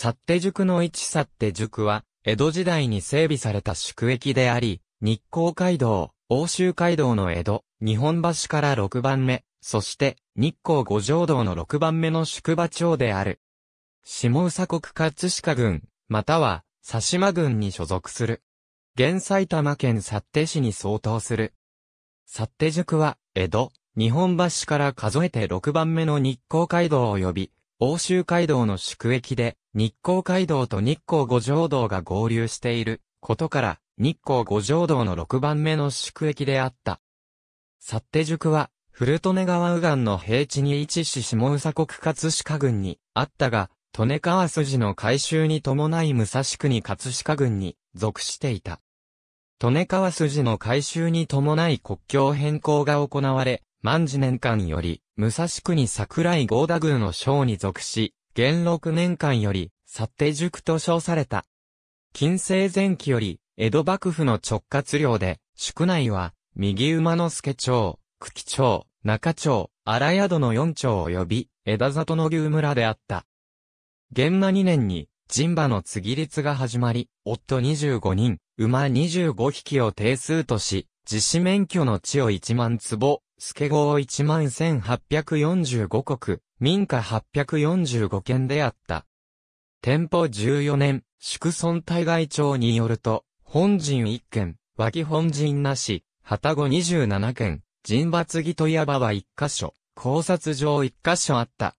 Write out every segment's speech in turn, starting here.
サッテ塾の一サッテ塾は、江戸時代に整備された宿駅であり、日光街道、欧州街道の江戸、日本橋から6番目、そして日光五条道の6番目の宿場町である。下宇佐国葛飾郡、または、佐島郡に所属する。現埼玉県幸手市に相当する。幸手塾は、江戸、日本橋から数えて6番目の日光街道を呼び、欧州街道の宿駅で、日光街道と日光五条道が合流していることから、日光五条道の6番目の宿駅であった。サ手塾は、古利根川右岸の平地に位置し下宇佐国葛飾郡にあったが、利根川筋の改修に伴い武蔵国葛飾郡に属していた。利根川筋の改修に伴い国境変更が行われ、万次年間より、武蔵国桜井郷田軍の将に属し、元禄年間より、薩手塾と称された。近世前期より、江戸幕府の直轄領で、宿内は、右馬之助町、久喜町、中町、荒宿の四町及び、枝里の牛村であった。元馬二年に、神馬の継ぎ率が始まり、夫25人、馬25匹を定数とし、自死免許の地を1万坪、助号11845国、民家845件であった。天保14年、宿村対外庁によると、本陣1件、脇本陣なし、旗後27件、人罰木問屋場は1箇所、考察場1箇所あった。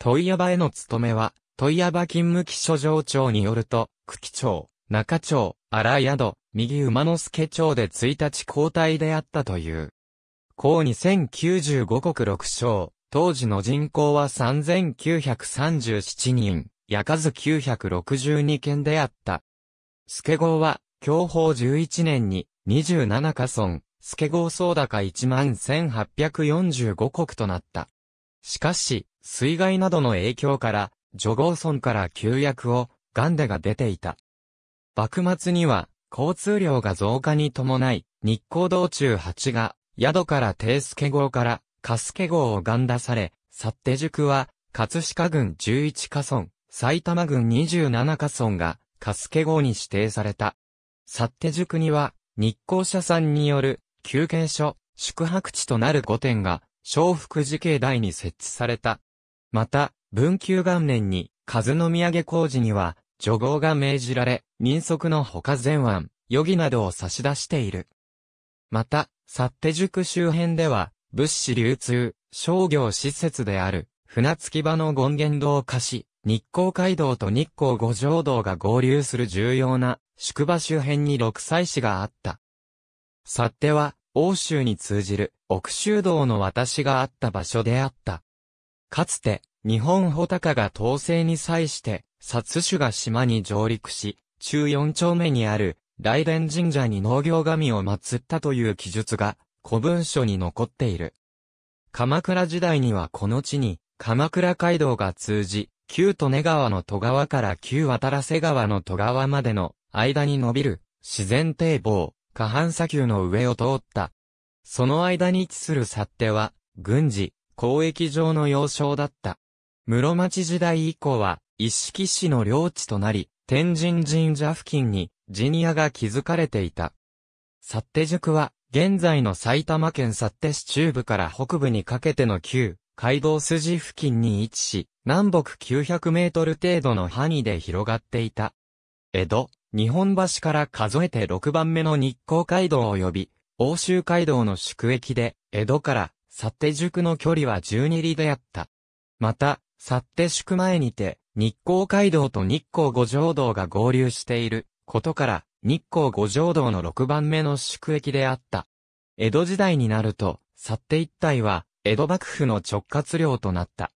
問屋場への務めは、問屋場勤務基所上長によると、久喜町、中町、荒宿、右馬之助町で1日交代であったという。に2095国6省、当時の人口は3937人、やかず962件であった。助号は、享保11年に、27カ村、助号総高11845国となった。しかし、水害などの影響から、除号村から旧約を、ガンデが出ていた。幕末には、交通量が増加に伴い、日光道中8が宿から定助号から、かすけ号をガン出され、サって塾は、葛飾郡11カ村、埼玉郡27カ村が、かすけ号に指定された。サって塾には、日光社さんによる、休憩所、宿泊地となる御殿が、小福寺境内に設置された。また、文久元年に、和宮産工事には、除号が命じられ、人足の他全案、余儀などを差し出している。また、サッテ塾周辺では、物資流通、商業施設である、船着き場の権限堂貸し、日光街道と日光五条道が合流する重要な宿場周辺に六祭市があった。サッテは、欧州に通じる奥州道の私があった場所であった。かつて、日本穂高が統制に際して、薩種が島に上陸し、中四丁目にある雷電神社に農業神を祀ったという記述が古文書に残っている。鎌倉時代にはこの地に鎌倉街道が通じ、旧利根川の戸川から旧渡良瀬川の戸川までの間に伸びる自然堤防、下半砂丘の上を通った。その間に位置する札手は、軍事、交易上の要衝だった。室町時代以降は、一色市の領地となり、天神神社付近にジニアが築かれていた。サッテ塾は、現在の埼玉県ッ手市中部から北部にかけての旧、街道筋付近に位置し、南北900メートル程度の範囲で広がっていた。江戸、日本橋から数えて6番目の日光街道及び、欧州街道の宿駅で、江戸から、ッ手宿の距離は12里であった。また、ッ手宿前にて、日光街道と日光五条道が合流している、ことから、日光五条道の6番目の宿駅であった。江戸時代になると、っ手一帯は、江戸幕府の直轄領となった。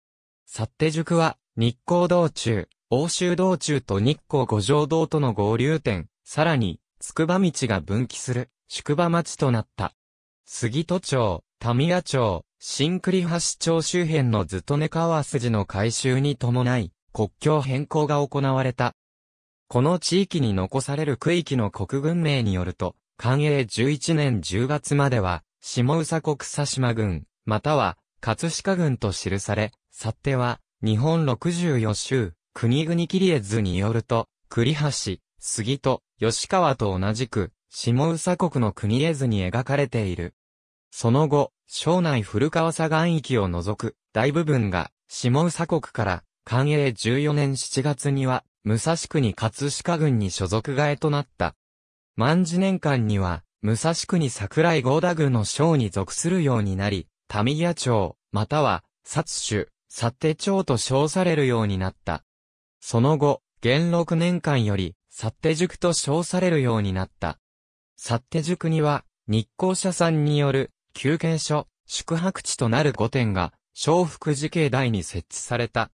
っ手塾は、日光道中、欧州道中と日光五条道との合流点、さらに、筑波道が分岐する、宿場町となった。杉戸町、田宮町、新栗橋町周辺のずとね川筋の改修に伴い、国境変更が行われた。この地域に残される区域の国軍名によると、寛永11年10月までは、下宇佐国佐島郡、または、葛飾郡と記され、去っては、日本64州、国々切り図によると、栗橋、杉戸、吉川と同じく、下宇佐国の国絵図に描かれている。その後、省内古川左岸域を除く、大部分が、下宇佐国から、寛永14年7月には、武蔵国葛飾軍に所属替えとなった。万次年間には、武蔵国桜井合田軍の将に属するようになり、民屋町、または、薩主、薩手町と称されるようになった。その後、元禄年間より、薩手塾と称されるようになった。薩手塾には、日光社さんによる、休憩所、宿泊地となる御殿が、昭福寺境内に設置された。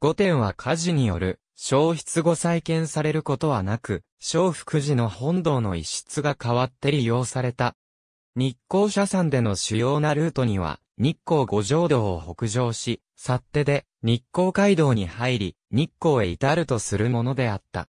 御殿は火事による、消失後再建されることはなく、小福寺の本堂の一室が変わって利用された。日光社山での主要なルートには、日光五条道を北上し、去手で日光街道に入り、日光へ至るとするものであった。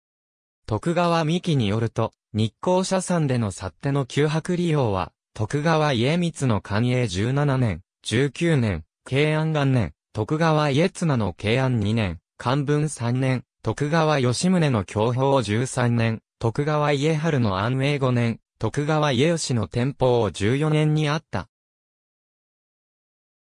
徳川三木によると、日光社山での去手の旧泊利用は、徳川家光の寛永17年、19年、慶安元年、徳川家綱の慶安2年、漢文3年、徳川吉宗の享保13年、徳川家春の安永5年、徳川家吉の天保を14年にあった。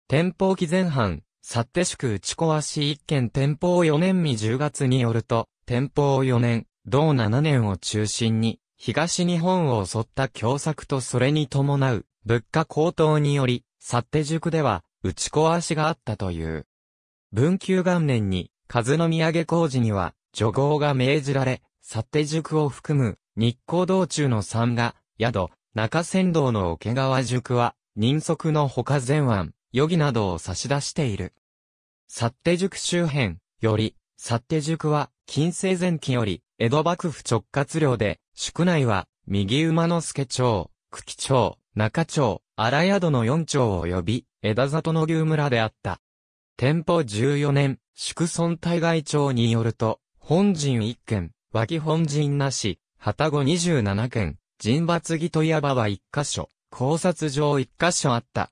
天保期前半、幸手宿打ち壊し一件天保4年未10月によると、天保4年、同7年を中心に、東日本を襲った凶作とそれに伴う、物価高騰により、幸手塾では、打ち壊しがあったという。文久元年に、和土産工事には、除号が命じられ、幸手塾を含む、日光道中の三が、宿、中仙道の桶川塾は、人足の他前案、余儀などを差し出している。幸手塾周辺、より、幸手塾は、近世前期より、江戸幕府直轄領で、宿内は、右馬之助町、久喜町、中町、荒宿の四町及び、枝里の牛村であった。天保14年、宿村対外庁によると、本陣1件、脇本陣なし、旗子27件、陣抜木問屋場は1箇所、考察場1箇所あった。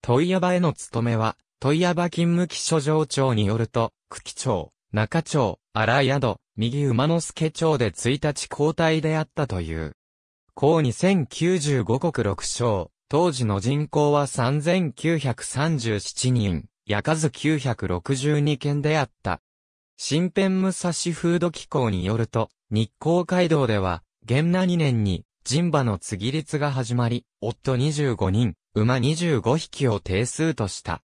問屋場への務めは、問屋場勤務機所上長によると、久喜町、中町、荒宿、右馬之助町で1日交代であったという。高2095国6省、当時の人口は3937人。焼かず962件であった。新編武蔵風土機構によると、日光街道では、元那2年に、人馬の継ぎ率が始まり、夫25人、馬25匹を定数とした。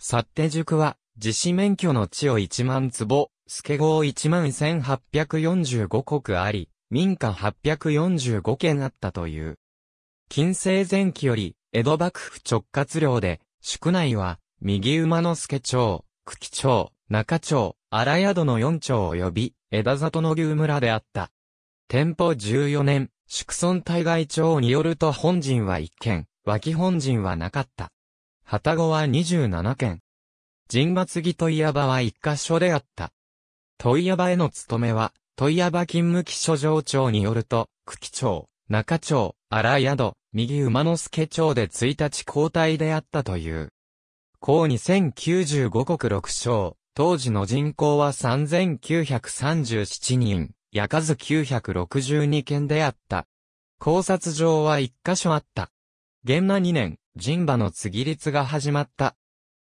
さって塾は、自死免許の地を1万坪、助号1万1845国あり、民家845件あったという。近世前期より、江戸幕府直轄領で、宿内は、右馬之助町、久喜町、中町、荒宿の四町及び、枝里の牛村であった。天保14年、宿村対外町によると本陣は1件、脇本陣はなかった。旗子は27件。陣末木問屋場は1箇所であった。問屋場への務めは、問屋場勤務記所上長によると、久喜町、中町、荒宿、右馬之助町で1日交代であったという。項2095国6省、当時の人口は3937人、や数962件であった。考察場は1カ所あった。現那2年、人馬の継ぎ率が始まった。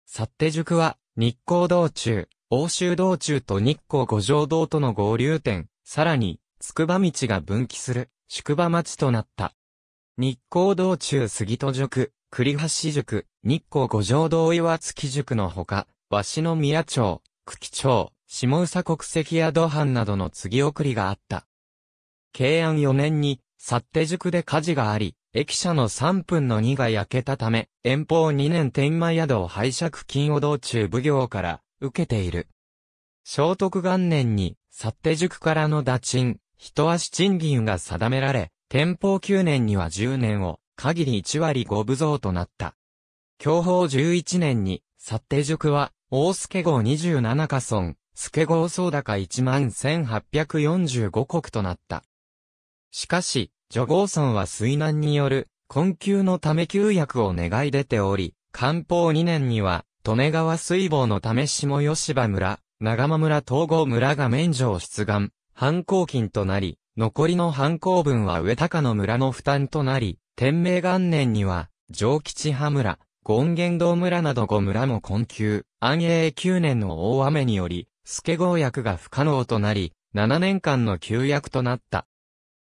サッ塾は、日光道中、欧州道中と日光五条道との合流点、さらに、筑波道が分岐する、宿場町となった。日光道中杉戸塾、栗橋塾、日光五条堂岩月塾のほか、鷲の宮町、久喜町、下宇佐国籍や土藩などの継送りがあった。慶安4年に、薩手塾で火事があり、駅舎の3分の2が焼けたため、遠方2年天満宿を拝借金を道中奉行から受けている。聖徳元年に、薩手塾からの打賃、一足賃金が定められ、天保9年には10年を、限り1割5分増となった。享保11年に、薩定塾は、大助号27か村、助号総高1万1845国となった。しかし、女号村は水難による、困窮のため旧約を願い出ており、漢方2年には、利根川水防のため下吉葉村、長間村東郷村が免除を出願、反抗金となり、残りの反抗分は上高野村の負担となり、天明元年には、上吉羽村、権現堂村など5村も困窮、安永9年の大雨により、助合役が不可能となり、7年間の休役となった。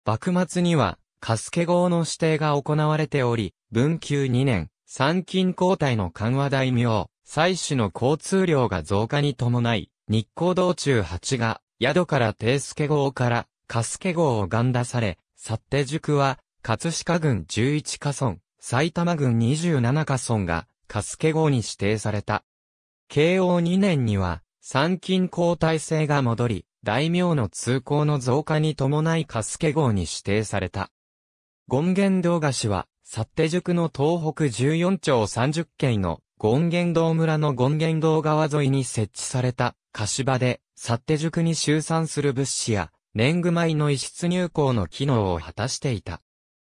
幕末には、カスケ号の指定が行われており、文久2年、参勤交代の緩和大名、祭祀の交通量が増加に伴い、日光道中8が、宿から定助号から、カスケ号をガンだされ、去って塾は、葛飾郡11カ村、埼玉郡27カ村が、カスケ号に指定された。慶応2年には、参勤交代制が戻り、大名の通行の増加に伴いカスケ号に指定された。権現堂菓子は、薩手塾の東北14町30県の権現堂村の権現堂川沿いに設置された菓子場で、薩手塾に集散する物資や、年貢米の輸出入港の機能を果たしていた。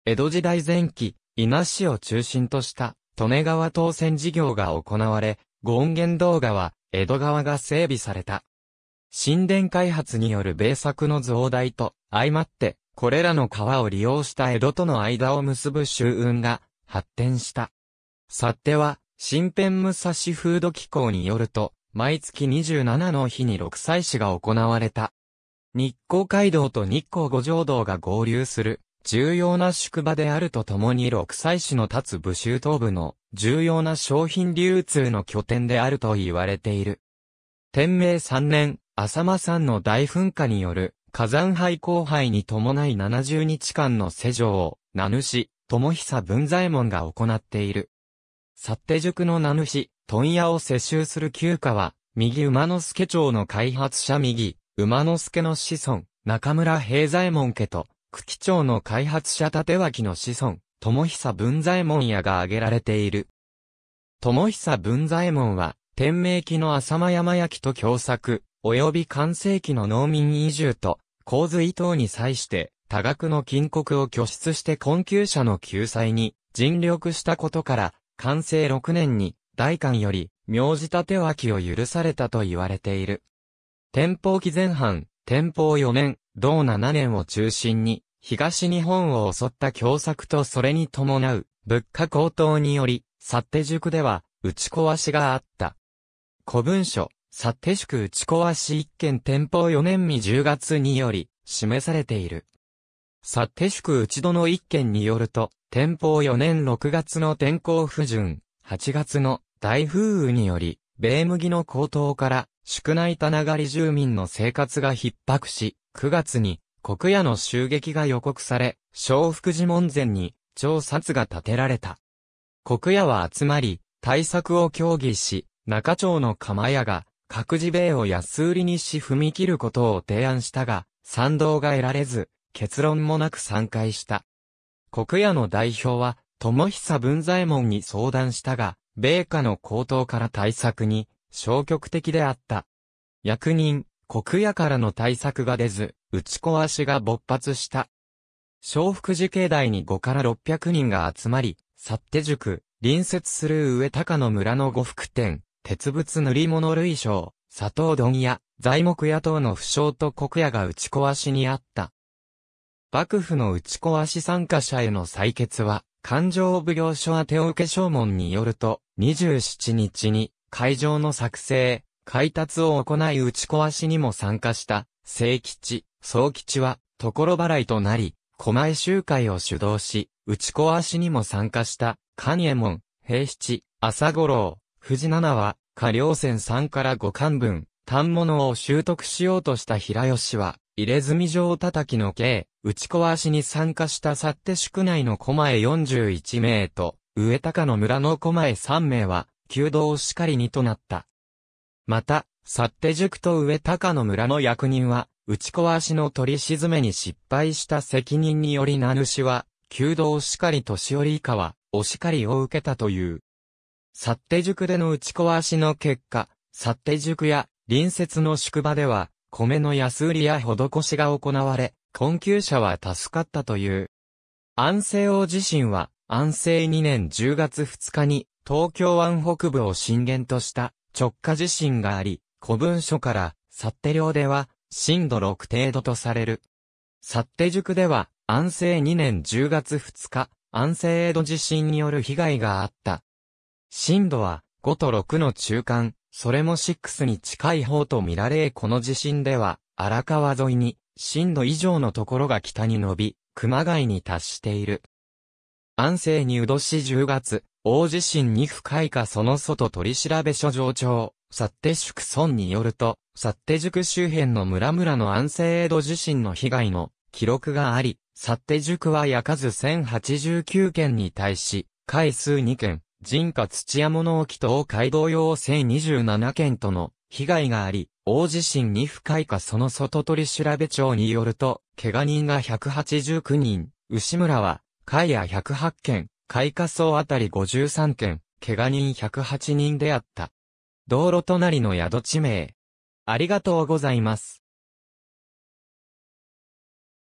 江戸時代前期、伊那市を中心とした、利根川当選事業が行われ、権現画川、江戸川が整備された。新田開発による米作の増大と、相まって、これらの川を利用した江戸との間を結ぶ集運が発展した。幸手は、新編武蔵風土機構によると、毎月27の日に六祭祀が行われた。日光街道と日光五条道が合流する重要な宿場であるとともに六歳市の立つ武州東部の重要な商品流通の拠点であると言われている。天明三年、浅間山の大噴火による火山灰荒廃に伴い70日間の施錠を、名主、友久文左衛門が行っている。さって塾の名主、問屋を接収する旧家は、右馬之助町の開発者右、馬之助の子孫、中村平左衛門家と、久喜町の開発者立脇の子孫、友久文左衛門屋が挙げられている。友久文左衛門は、天明期の浅間山焼きと共作、及び完成期の農民移住と、洪水等に際して、多額の金国を拠出して困窮者の救済に尽力したことから、完成6年に、大官より、名字立脇を許されたと言われている。天保期前半、天保4年、同7年を中心に、東日本を襲った凶作とそれに伴う物価高騰により、幸テ塾では打ち壊しがあった。古文書、幸テ宿打ち壊し一件店舗4年未10月により、示されている。幸テ宿打ち戸の一件によると、天保4年6月の天候不順、8月の大風雨により、米麦の高騰から、宿内棚狩り住民の生活が逼迫し、9月に国屋の襲撃が予告され、小福寺門前に、調査が立てられた。国屋は集まり、対策を協議し、中町の釜屋が、各自米を安売りにし踏み切ることを提案したが、賛同が得られず、結論もなく散会した。国屋の代表は、友久文左衛門に相談したが、米価の高騰から対策に、消極的であった。役人、国屋からの対策が出ず、打ち壊しが勃発した。小福寺境内に5から600人が集まり、去手塾、隣接する上高野村の呉服店、鉄物塗り物類商、砂糖丼屋、材木屋等の不詳と国屋が打ち壊しにあった。幕府の打ち壊し参加者への採決は、勘定奉行所宛てを受け証文によると、27日に、会場の作成、開達を行い打ち壊しにも参加した、聖吉、総吉は、所払いとなり、狛江集会を主導し、打ち壊しにも参加した、神右衛門、平七、朝五郎、藤七は、下稜線3から五巻分、単物を習得しようとした平吉は、入れ墨状叩きの刑、打ち壊しに参加したって宿内の狛江41名と、上高の村の狛江3名は、弓道しかりにとなった。また、サって塾と上高野村の役人は、打ち壊しの取り沈めに失敗した責任により名主は、弓道しかり年寄り以下は、お叱りを受けたという。サって塾での打ち壊しの結果、サって塾や隣接の宿場では、米の安売りや施しが行われ、困窮者は助かったという。安政王自身は、安政2年10月2日に、東京湾北部を震源とした直下地震があり、古文書から、サッテ領では、震度6程度とされる。サッテ塾では、安政2年10月2日、安政江戸地震による被害があった。震度は、5と6の中間、それも6に近い方と見られ、この地震では、荒川沿いに、震度以上のところが北に伸び、熊谷に達している。安政にうどし10月、大地震に不快かその外取調所上長、サ手宿村によると、サ手テ塾周辺の村々の安静江戸地震の被害の記録があり、サ手テ塾は焼かず1089件に対し、回数2件、人家土屋物置等街道用1027件との被害があり、大地震に不快かその外取調長によると、怪我人が189人、牛村は、海野108件、開花層あたり53件、怪我人108人であった。道路隣の宿地名。ありがとうございます。